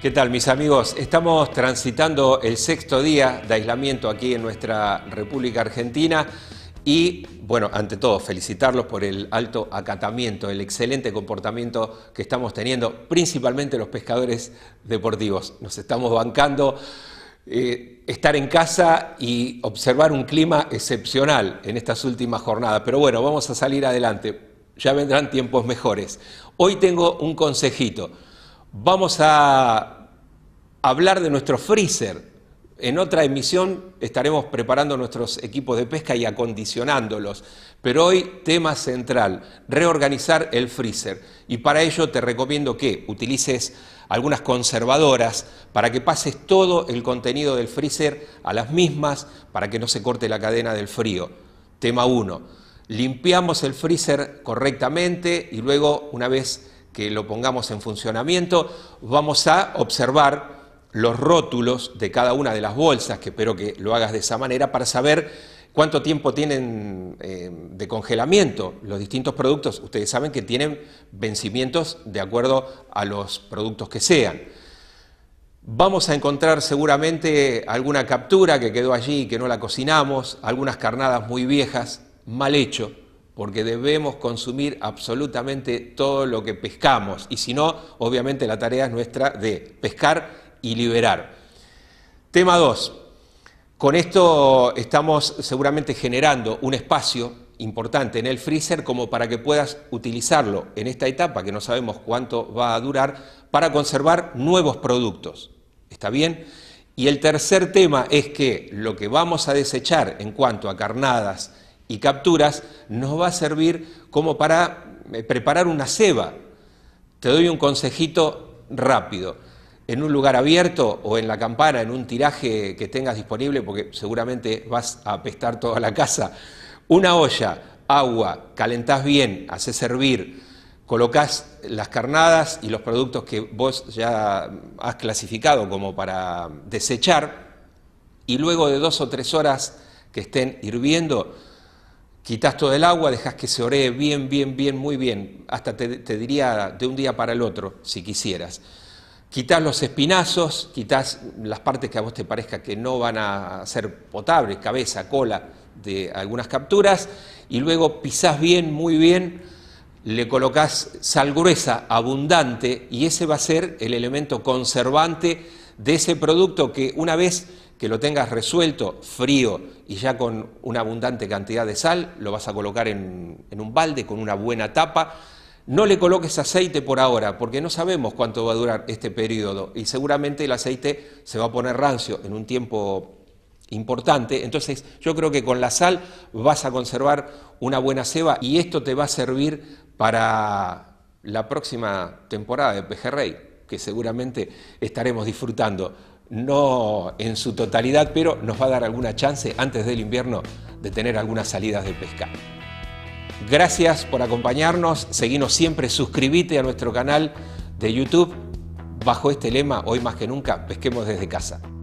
¿Qué tal mis amigos? Estamos transitando el sexto día de aislamiento aquí en nuestra República Argentina y bueno, ante todo felicitarlos por el alto acatamiento, el excelente comportamiento que estamos teniendo, principalmente los pescadores deportivos. Nos estamos bancando eh, estar en casa y observar un clima excepcional en estas últimas jornadas, pero bueno, vamos a salir adelante, ya vendrán tiempos mejores. Hoy tengo un consejito Vamos a hablar de nuestro freezer. En otra emisión estaremos preparando nuestros equipos de pesca y acondicionándolos. Pero hoy tema central, reorganizar el freezer. Y para ello te recomiendo que utilices algunas conservadoras para que pases todo el contenido del freezer a las mismas para que no se corte la cadena del frío. Tema 1. Limpiamos el freezer correctamente y luego una vez que lo pongamos en funcionamiento, vamos a observar los rótulos de cada una de las bolsas, que espero que lo hagas de esa manera, para saber cuánto tiempo tienen eh, de congelamiento los distintos productos. Ustedes saben que tienen vencimientos de acuerdo a los productos que sean. Vamos a encontrar seguramente alguna captura que quedó allí y que no la cocinamos, algunas carnadas muy viejas, mal hecho, porque debemos consumir absolutamente todo lo que pescamos, y si no, obviamente la tarea es nuestra de pescar y liberar. Tema 2. Con esto estamos seguramente generando un espacio importante en el freezer como para que puedas utilizarlo en esta etapa, que no sabemos cuánto va a durar, para conservar nuevos productos. ¿Está bien? Y el tercer tema es que lo que vamos a desechar en cuanto a carnadas, y capturas nos va a servir como para eh, preparar una ceba. Te doy un consejito rápido. En un lugar abierto o en la campana, en un tiraje que tengas disponible, porque seguramente vas a apestar toda la casa, una olla, agua, calentás bien, haces servir, colocas las carnadas y los productos que vos ya has clasificado como para desechar, y luego de dos o tres horas que estén hirviendo, Quitas todo el agua, dejas que se ore bien, bien, bien, muy bien, hasta te, diría de un día para el otro, si quisieras. Quitas los espinazos, quitas las partes que a vos te parezca que no van a ser potables, cabeza, cola de algunas capturas, y luego pisas bien, muy bien, le colocas sal gruesa, abundante, y ese va a ser el elemento conservante de ese producto que una vez que lo tengas resuelto, frío y ya con una abundante cantidad de sal, lo vas a colocar en, en, un balde con una buena tapa. No le coloques aceite por ahora, porque no sabemos cuánto va a durar este periodo y seguramente el aceite se va a poner rancio en un tiempo importante. Entonces yo creo que con la sal vas a conservar una buena ceba y esto te va a servir para la próxima temporada de Pejerrey, que seguramente estaremos disfrutando no en su totalidad, pero nos va a dar alguna chance antes del invierno de tener algunas salidas de pesca. Gracias por acompañarnos, seguimos siempre, suscríbete a nuestro canal de YouTube. Bajo este lema, hoy más que nunca, pesquemos desde casa.